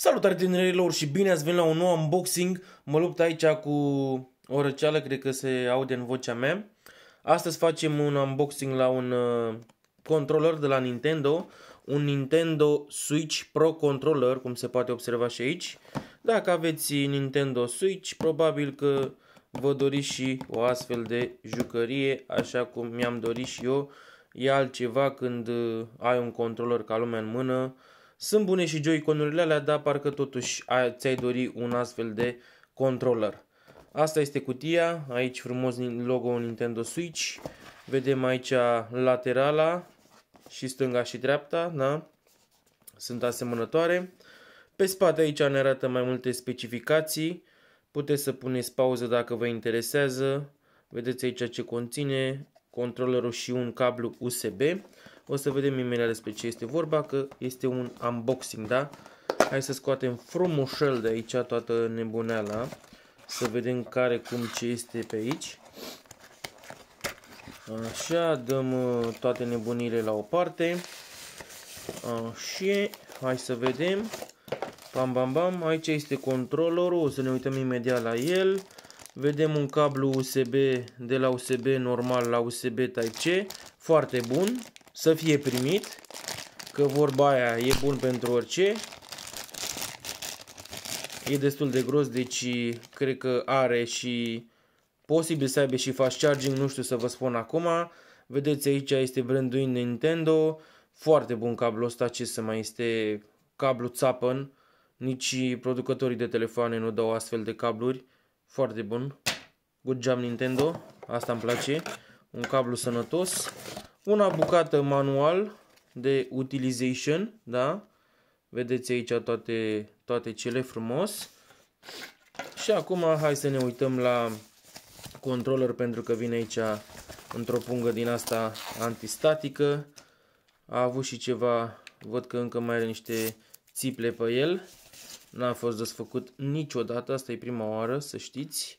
Salutare tinerilor și bine ați venit la un nou unboxing. Mă lupt aici cu o răceală, cred că se aude în vocea mea. Astăzi facem un unboxing la un uh, controller de la Nintendo, un Nintendo Switch Pro Controller, cum se poate observa și aici. Dacă aveți Nintendo Switch, probabil că vă doriți și o astfel de jucărie, așa cum mi-am dorit și eu. E altceva când uh, ai un controller ca lumea în mână, sunt bune și Joy-Con-urile alea, dar parcă totuși ți-ai dori un astfel de controller. Asta este cutia, aici frumos logo Nintendo Switch. Vedem aici laterala și stânga și dreapta, da? Sunt asemănătoare. Pe spate aici ne arată mai multe specificații. Puteți să puneți pauză dacă vă interesează. Vedeți aici ce conține, controllerul și un cablu USB. O să vedem imediat despre ce este vorba, că este un unboxing, da? Hai să scoatem frumușel de aici toată nebuneala. Să vedem care, cum, ce este pe aici. Așa, dăm uh, toate nebunile la o parte. Și hai să vedem. Bam, bam, bam. Aici este controllerul. O să ne uităm imediat la el. Vedem un cablu USB de la USB normal la USB Type-C. Foarte bun să fie primit, că vorba aia e bun pentru orice. E destul de gros, deci cred că are și posibil să aibă și fast charging, nu știu să vă spun acum. Vedeți aici este brandul Nintendo, foarte bun cablu ăsta, ce să mai este cablu țapăn. Nici producătorii de telefoane nu dau astfel de cabluri. Foarte bun. Good job Nintendo. Asta îmi place. Un cablu sănătos una bucată manual de utilization, da? Vedeți aici toate, toate cele frumos. Și acum hai să ne uităm la controller pentru că vine aici într-o pungă din asta antistatică. A avut și ceva, văd că încă mai are niște țiple pe el. N-a fost desfăcut niciodată, asta e prima oară, să știți.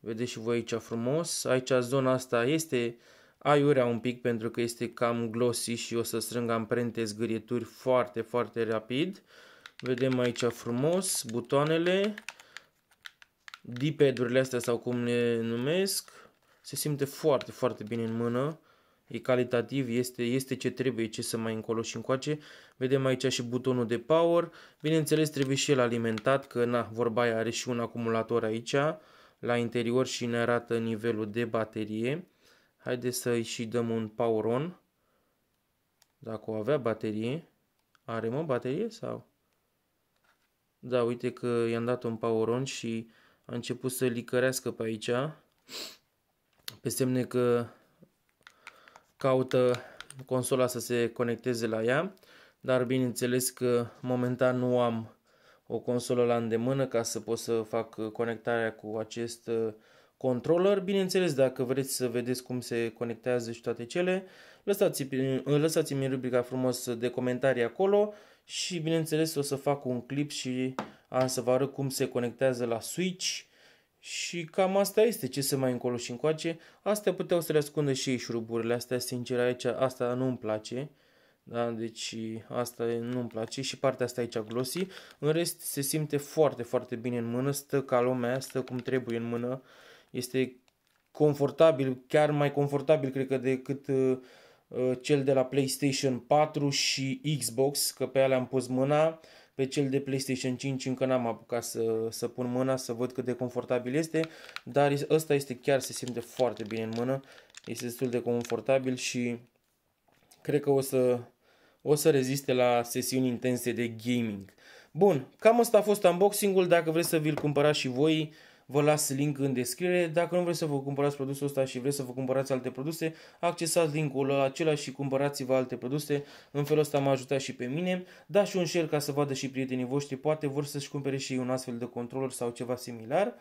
Vedeți și voi aici frumos. Aici zona asta este aiurea un pic pentru că este cam glossy și o să strâng amprente zgârieturi foarte, foarte rapid. Vedem aici frumos butoanele, dipedurile astea sau cum le numesc. Se simte foarte, foarte bine în mână. E calitativ, este, este ce trebuie, ce să mai încolo și încoace. Vedem aici și butonul de power. Bineînțeles trebuie și el alimentat, că na, vorba aia are și un acumulator aici la interior și ne arată nivelul de baterie. Haideți să-i și dăm un power on. Dacă o avea baterie. Are mă baterie sau? Da, uite că i-am dat un power on și a început să licărească pe aici. Pe semne că caută consola să se conecteze la ea. Dar bineînțeles că momentan nu am o consolă la îndemână ca să pot să fac conectarea cu acest uh, controller. Bineînțeles, dacă vreți să vedeți cum se conectează și toate cele, lăsați-mi lăsați în rubrica frumos de comentarii acolo și bineînțeles o să fac un clip și am să vă arăt cum se conectează la Switch și cam asta este ce se mai încolo și încoace. Astea puteau să le ascundă și ei șuruburile astea, sincer aici asta nu-mi place. Da, deci asta nu-mi place și partea asta aici glossy. În rest se simte foarte, foarte bine în mână, stă ca lumea, stă cum trebuie în mână este confortabil, chiar mai confortabil cred că decât uh, uh, cel de la PlayStation 4 și Xbox, că pe alea am pus mâna, pe cel de PlayStation 5 încă n-am apucat să, să pun mâna, să văd cât de confortabil este, dar ăsta este chiar se simte foarte bine în mână, este destul de confortabil și cred că o să, o să reziste la sesiuni intense de gaming. Bun, cam asta a fost unboxing-ul, dacă vreți să vi-l cumpărați și voi, Vă las link în descriere. Dacă nu vreți să vă cumpărați produsul ăsta și vreți să vă cumpărați alte produse, accesați linkul acela și cumpărați-vă alte produse. În felul ăsta m-a ajutat și pe mine. Da și un share ca să vadă și prietenii voștri, poate vor să-și cumpere și un astfel de controller sau ceva similar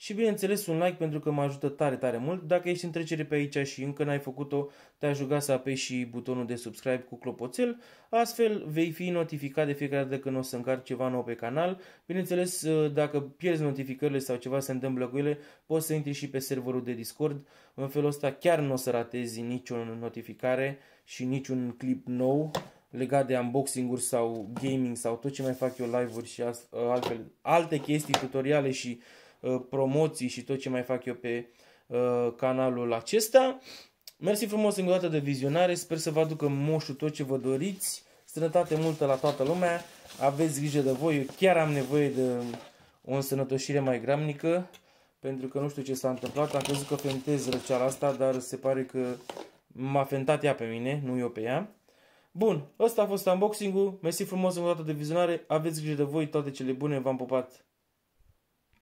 și bineînțeles un like pentru că mă ajută tare, tare mult. Dacă ești în trecere pe aici și încă n-ai făcut-o, te-aș ruga să apeși și butonul de subscribe cu clopoțel, astfel vei fi notificat de fiecare dată când o să încarc ceva nou pe canal. Bineînțeles, ă, dacă pierzi notificările sau ceva se întâmplă cu ele, poți să intri și pe serverul de Discord. În felul ăsta chiar nu o să ratezi nicio notificare și niciun clip nou legat de unboxing-uri sau gaming sau tot ce mai fac eu live-uri și ă, altfel, alte chestii, tutoriale și Uh, promoții și tot ce mai fac eu pe uh, canalul acesta. Mersi frumos încă o dată de vizionare, sper să vă aducă moșul tot ce vă doriți, sănătate multă la toată lumea, aveți grijă de voi, eu chiar am nevoie de o însănătoșire mai gramnică, pentru că nu știu ce s-a întâmplat, am crezut că fentez răceala asta, dar se pare că m-a fentat ea pe mine, nu eu pe ea. Bun, ăsta a fost unboxing-ul, mersi frumos încă o dată de vizionare, aveți grijă de voi, toate cele bune, v-am pupat!